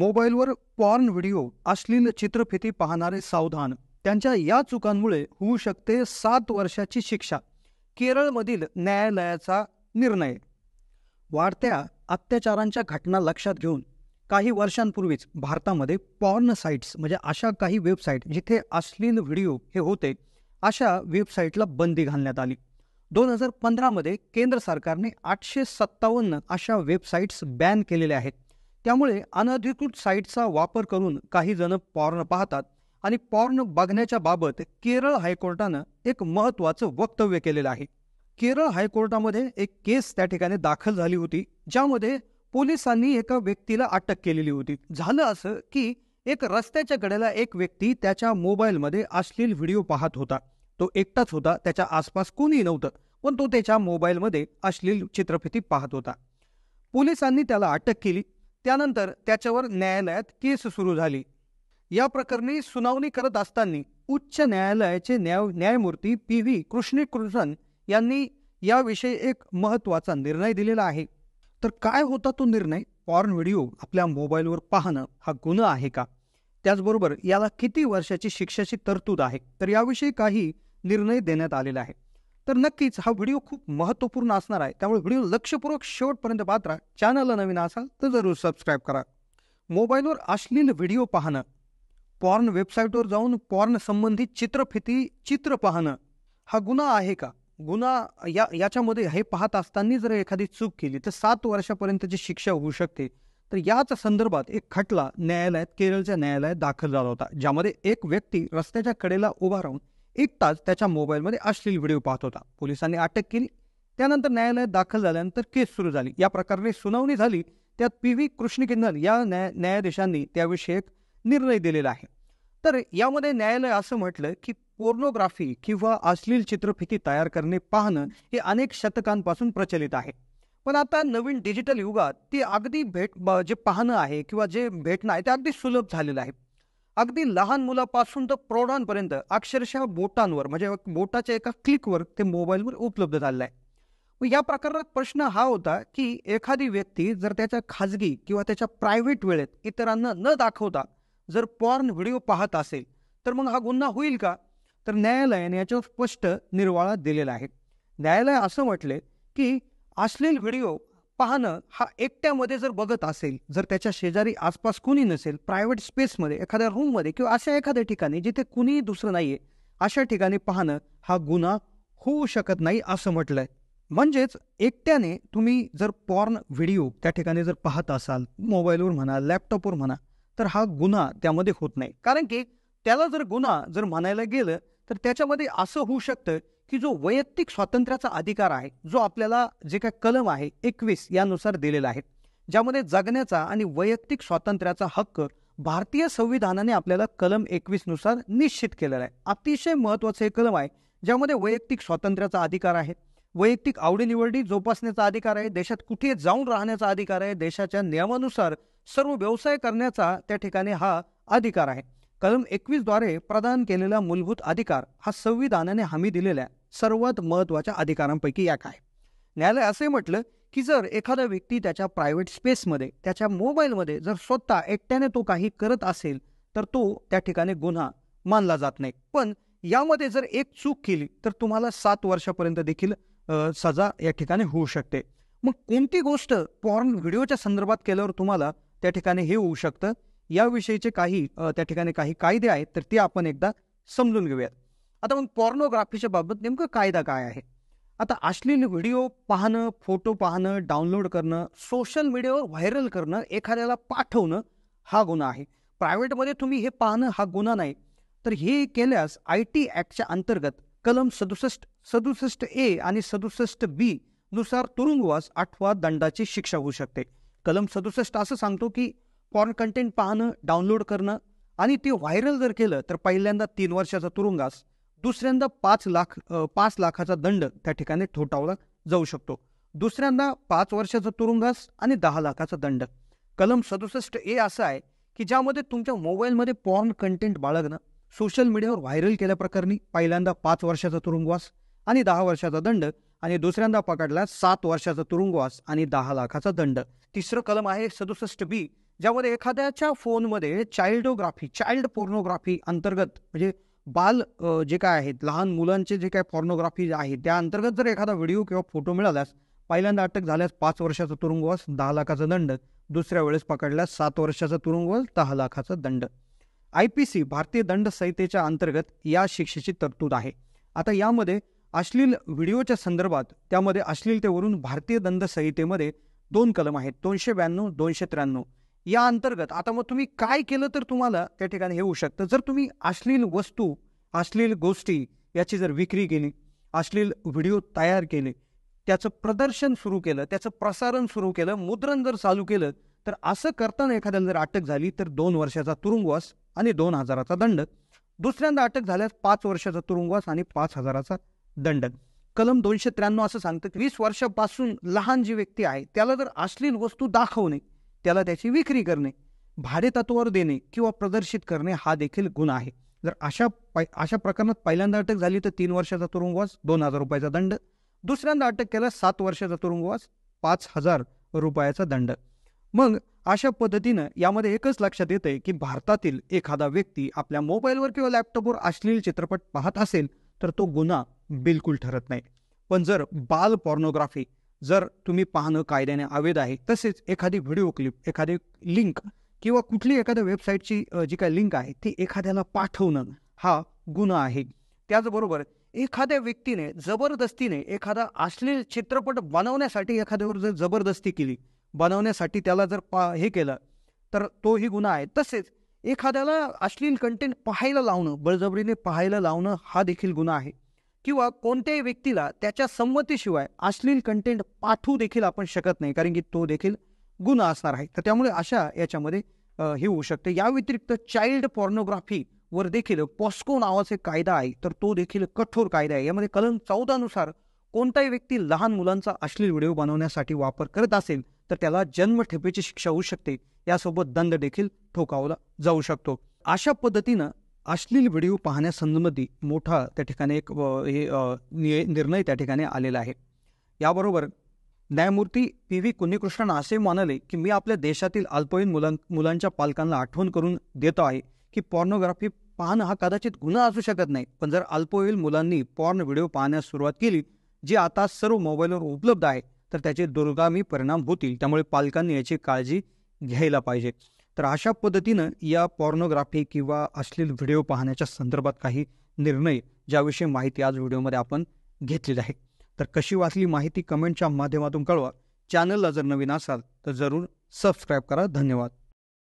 मोबाईलवर porn video अश्लील चित्रफिती पाहणारे सावधान त्यांच्या या चुकांमुळे होऊ शकते सात वर्षाची शिक्षा केरळमधील न्यायालयाचा निर्णय वाढत्या अत्याचारांच्या घटना लक्षात घेऊन काही वर्षांपूर्वीच भारतामध्ये पॉर्न साईट्स म्हणजे अशा काही वेबसाईट जिथे अश्लील व्हिडिओ हे होते अशा वेबसाईटला बंदी घालण्यात आली दोन हजार पंधरामध्ये केंद्र सरकारने आठशे सत्तावन्न अशा वेबसाईट्स बॅन केलेल्या आहेत त्यामुळे अनधिकृत साईटचा वापर करून काही जण पॉर्न पाहतात आणि पॉर्न बघण्याच्या बाबत केरळ हायकोर्टानं एक महत्त्वाचं वक्तव्य केलेलं आहे केरळ हायकोर्टामध्ये एक केस त्या ठिकाणी दाखल झाली होती ज्यामध्ये पोलिसांनी एका व्यक्तीला अटक केलेली होती झालं असं की एक रस्त्याच्या कडेला एक व्यक्ती त्याच्या मोबाईलमध्ये अश्लील व्हिडिओ पाहत होता तो एकटाच होता त्याच्या आसपास कोणी नव्हतं पण तो त्याच्या मोबाईलमध्ये अश्लील चित्रफिती पाहत होता पोलिसांनी त्याला अटक केली त्यानंतर त्याच्यावर न्यायालयात केस सुरू झाली या प्रकरणी सुनावणी करत असताना उच्च न्यायालयाचे न्याय न्यायमूर्ती पी व्ही कृष्णकृष्णन यांनी याविषयी एक महत्त्वाचा निर्णय दिलेला आहे तर काय होता तो निर्णय पॉर्न व्हिडिओ आपल्या मोबाईलवर पाहणं हा गुन्हा आहे का त्याचबरोबर याला किती वर्षाची शिक्षेची तरतूद आहे तर याविषयी काही निर्णय देण्यात आलेला आहे तर नक्कीच हा व्हिडिओ खूप महत्त्वपूर्ण असणार आहे त्यामुळे व्हिडिओ लक्षपूर्वक शेवटपर्यंत पात्रा राहा चॅनलला नवीन असाल तर जरूर सबस्क्राईब करा मोबाईलवर अश्लील व्हिडिओ पाहणं पॉर्न वेबसाईटवर जाऊन पॉर्न संबंधित चित्रफिती चित्र पाहणं हा गुन्हा आहे का गुन्हा या याच्यामध्ये हे पाहत असताना जर एखादी चूक केली तर सात वर्षापर्यंतची शिक्षा होऊ शकते तर याच संदर्भात एक खटला न्यायालयात केरळच्या न्यायालयात दाखल झाला होता ज्यामध्ये एक व्यक्ती रस्त्याच्या कडेला उभा राहून एक तास त्याच्या मोबाईलमध्ये अश्लील व्हिडिओ पाहत होता पोलिसांनी अटक केली त्यानंतर न्यायालयात दाखल झाल्यानंतर केस सुरू झाली या प्रकरणी सुनावणी झाली त्यात पी व्ही कृष्णकिन्नर या न्याय न्यायाधीशांनी त्याविषयक निर्णय दिलेला आहे तर यामध्ये न्यायालय असं म्हटलं की पोर्नोग्राफी किंवा अश्लील चित्रफिती तयार करणे पाहणं हे अनेक शतकांपासून प्रचलित आहे पण आता नवीन डिजिटल युगात ती अगदी भेट जे पाहणं आहे किंवा जे भेटणं आहे ते अगदी सुलभ झालेलं आहे अगदी लहान मुलापासून तर प्रौढांपर्यंत अक्षरशः बोटांवर म्हणजे बोटाच्या एका क्लिकवर ते मोबाईलवर उपलब्ध झालेलं आहे मग या प्रकारात प्रश्न हा होता की एखादी व्यक्ती जर त्याच्या खाजगी किंवा त्याच्या प्रायव्हेट वेळेत इतरांना न दाखवता जर पॉर्न व्हिडिओ पाहत असेल तर मग हा गुन्हा होईल का तर न्यायालयाने याच्यावर स्पष्ट निर्वाळा दिलेला आहे न्यायालय असं म्हटले की अश्लील व्हिडिओ पाहणं हा एकट्यामध्ये जर बघत असेल जर त्याच्या शेजारी आसपास कुणी नसेल प्रायव्हेट स्पेसमध्ये एखाद्या रूममध्ये किंवा अशा एखाद्या ठिकाणी जिथे कुणीही दुसरं नाही आहे अशा ठिकाणी पाहणं हा गुन्हा होऊ शकत नाही असं म्हटलंय म्हणजेच एकट्याने तुम्ही जर पॉर्न व्हिडिओ त्या ठिकाणी जर पाहत असाल मोबाईलवर म्हणा लॅपटॉपवर म्हणा तर हा गुन्हा त्यामध्ये होत नाही कारण की त्याला जर गुन्हा जर म्हणायला गेलं तर त्याच्यामध्ये असं होऊ शकतं की जो वैयक्तिक स्वातंत्र्याचा अधिकार आहे जो आपल्याला जे काय कलम आहे एकवीस यानुसार दिलेला आहे ज्यामध्ये जगण्याचा आणि वैयक्तिक स्वातंत्र्याचा हक्क भारतीय संविधानाने आपल्याला कलम एकवीसनुसार निश्चित केलेला आहे अतिशय महत्वाचं हे कलम आहे ज्यामध्ये वैयक्तिक स्वातंत्र्याचा अधिकार आहे वैयक्तिक आवडीनिवडी जोपासण्याचा अधिकार आहे देशात कुठे जाऊन राहण्याचा अधिकार आहे देशाच्या नियमानुसार सर्व व्यवसाय करण्याचा त्या ठिकाणी हा अधिकार आहे कलम एकवीसद्वारे प्रदान केलेला मूलभूत अधिकार हा संविधानाने हमी दिलेल्या सर्वात महत्त्वाच्या अधिकारांपैकी एक आहे न्यायालय असे म्हटलं की जर एखादा व्यक्ती त्याच्या प्रायव्हेट स्पेसमध्ये त्याच्या मोबाईलमध्ये जर स्वतः एकट्याने तो काही करत असेल तर तो त्या ठिकाणी गुन्हा मानला जात नाही पण यामध्ये जर एक चूक केली तर तुम्हाला सात वर्षापर्यंत देखील सजा या ठिकाणी होऊ शकते मग कोणती गोष्ट पॉर्न व्हिडिओच्या संदर्भात केल्यावर तुम्हाला त्या ठिकाणी हे होऊ शकतं याविषयीचे काही त्या ठिकाणी काही कायदे आहेत तर ते आपण एकदा समजून घेऊयात आता मग पॉर्नोग्राफीच्या बाबत नेमकं कायदा काय आहे आता अश्लील व्हिडिओ पाहणं फोटो पाहणं डाउनलोड करणं सोशल मीडियावर व्हायरल करणं एखाद्याला पाठवणं हा गुन्हा आहे प्रायव्हेटमध्ये तुम्ही हे पाहणं हा गुन्हा नाही तर हे केल्यास आय टी ॲक्टच्या अंतर्गत कलम सदुसष्ट सदुसष्ट ए आणि सदुसष्ट बी नुसार तुरुंगवास आठवा दंडाची शिक्षा होऊ शकते कलम सदुसष्ट असं सांगतो की पॉर्न कंटेंट पाहणं डाउनलोड करणं आणि ते व्हायरल जर केलं तर पहिल्यांदा तीन वर्षाचा तुरुंगास दुसऱ्यांदा पाच लाख पाच लाखाचा दंड त्या ठिकाणी ठोठावला जाऊ शकतो दुसऱ्यांदा पाच वर्षाचा तुरुंगास आणि दहा लाखाचा दंड कलम सदुसष्ट ए असं आहे की ज्यामध्ये तुमच्या मोबाईलमध्ये पॉर्न कंटेंट बाळगणं सोशल मीडियावर व्हायरल केल्याप्रकरणी पहिल्यांदा पाच वर्षाचा तुरुंगवास आणि दहा वर्षाचा दंड आणि दुसऱ्यांदा पकडला सात वर्षाचा तुरुंगवास आणि दहा लाखाचा दंड तिसरं कलम आहे सदुसष्ट बी ज्यामध्ये एखाद्याच्या फोनमध्ये चाइल्डोग्राफी चाइल्ड पोर्नोग्राफी अंतर्गत म्हणजे बाल जे काय आहेत लहान मुलांचे जे काय पॉर्नोग्राफी आहे त्या अंतर्गत जर एखादा व्हिडिओ किंवा फोटो मिळाल्यास पहिल्यांदा अटक झाल्यास पाच वर्षाचा तुरुंगवास दहा लाखाचा दंड दुसऱ्या वेळेस पकडल्यास सात वर्षाचा तुरुंगवास दहा लाखाचा दंड आय पी सी भारतीय दंड संहितेच्या अंतर्गत या शिक्षेची तरतूद आहे आता यामध्ये अश्लील व्हिडिओच्या संदर्भात त्यामध्ये अश्लीलतेवरून भारतीय दंड संहितेमध्ये दोन कलम आहेत दोनशे ब्याण्णव दोनशे त्र्याण्णव या अंतर्गत आता मग तुम्ही काय केलं तर तुम्हाला त्या ठिकाणी हे होऊ शकतं जर तुम्ही अश्लील वस्तू अश्लील गोष्टी याची जर विक्री केली अश्लील व्हिडिओ तयार केले त्याचं प्रदर्शन सुरू केलं त्याचं प्रसारण सुरू केलं मुद्रण जर चालू केलं तर असं करताना एखाद्याला जर अटक झाली तर दोन वर्षाचा तुरुंगवास आणि दोन हजाराचा दंड दुसऱ्यांदा अटक झाल्यास पाच वर्षाचा तुरुंगवास आणि पाच हजाराचा दंड कलम दोनशे त्र्याण्णव असं सांगतं की वीस वर्षापासून लहान जी व्यक्ती आहे त्याला जर अश्लील वस्तू दाखवणे त्याला त्याची विक्री करणे भाडेतत्वावर देणे किंवा प्रदर्शित करणे हा देखील गुन्हा आहे जर अशा पै अशा प्रकरणात पहिल्यांदा अटक झाली तर तीन वर्षाचा तुरुंगवास दोन हजार रुपयाचा दंड दुसऱ्यांदा अटक केला सात वर्षाचा तुरुंगवास पाच हजार रुपयाचा दंड मग अशा पद्धतीनं यामध्ये एकच लक्षात येते की भारतातील एखादा व्यक्ती आपल्या मोबाईलवर किंवा लॅपटॉपवर अश्लील चित्रपट पाहत असेल तर तो गुन्हा बिलकुल ठरत नाही पण जर बाल पॉर्नोग्राफी जर तुम्ही पाहणं कायद्याने अवैध आहे तसेच एखादी व्हिडिओ क्लिप एखादी लिंक किंवा कुठली एखाद्या वेबसाईटची जी काय लिंक आहे ती एखाद्याला पाठवणं हा गुन्हा आहे त्याचबरोबर एखाद्या व्यक्तीने जबरदस्तीने एखादा अश्लील चित्रपट बनवण्यासाठी एखाद्यावर जर जबरदस्ती केली बनवण्यासाठी त्याला जर पा हे केलं तर तोही गुन्हा आहे तसेच एखाद्याला अश्लील कंटेंट पाहायला लावणं बळजबरीने पाहायला लावणं हा देखील गुन्हा आहे किंवा कोणत्याही व्यक्तीला त्याच्या संमतीशिवाय अश्लील कंटेंट पाठवू देखील आपण शकत नाही कारण की तो देखील गुन्हा असणार आहे तर त्यामुळे अशा याच्यामध्ये हे होऊ शकते या व्यतिरिक्त चाइल्ड पॉर्नोग्राफी वर देखील पॉस्को नावाचा कायदा आहे तर तो देखील कठोर कायदा आहे यामध्ये कलम चौदानुसार कोणताही व्यक्ती लहान मुलांचा अश्लील व्हिडिओ बनवण्यासाठी वापर करत असेल तर त्याला जन्मठेपेची शिक्षा होऊ शकते यासोबत दंड देखील ठोकावला जाऊ शकतो अशा पद्धतीनं अश्लील व्हिडिओ पाहण्यासंबंधी मोठा त्या ठिकाणी एक हे निर्णय त्या ठिकाणी आलेला आहे याबरोबर न्यायमूर्ती पी व्ही कुन्नीकृष्णन असे मानले की मी आपल्या देशातील अल्पवयीन मुलां मुलांच्या पालकांना आठवण करून देतो आहे की पॉर्नोग्राफी पाहणं हा कदाचित गुन्हा असू शकत नाही पण जर अल्पवयीन मुलांनी पॉर्न व्हिडिओ पाहण्यास सुरुवात केली जी आता सर्व मोबाईलवर उपलब्ध आहे तर त्याचे दुर्गामी परिणाम होतील त्यामुळे पालकांनी याची काळजी घ्यायला पाहिजे तर अशा पद्धतीनं या पॉर्नोग्राफी किंवा अश्लील व्हिडिओ पाहण्याच्या संदर्भात काही निर्णय ज्याविषयी माहिती आज व्हिडिओमध्ये आपण घेतलेली आहे तर कशी वाचली माहिती कमेंटच्या माध्यमातून कळवा चॅनलला जर नवीन असाल तर जरूर सबस्क्राईब करा धन्यवाद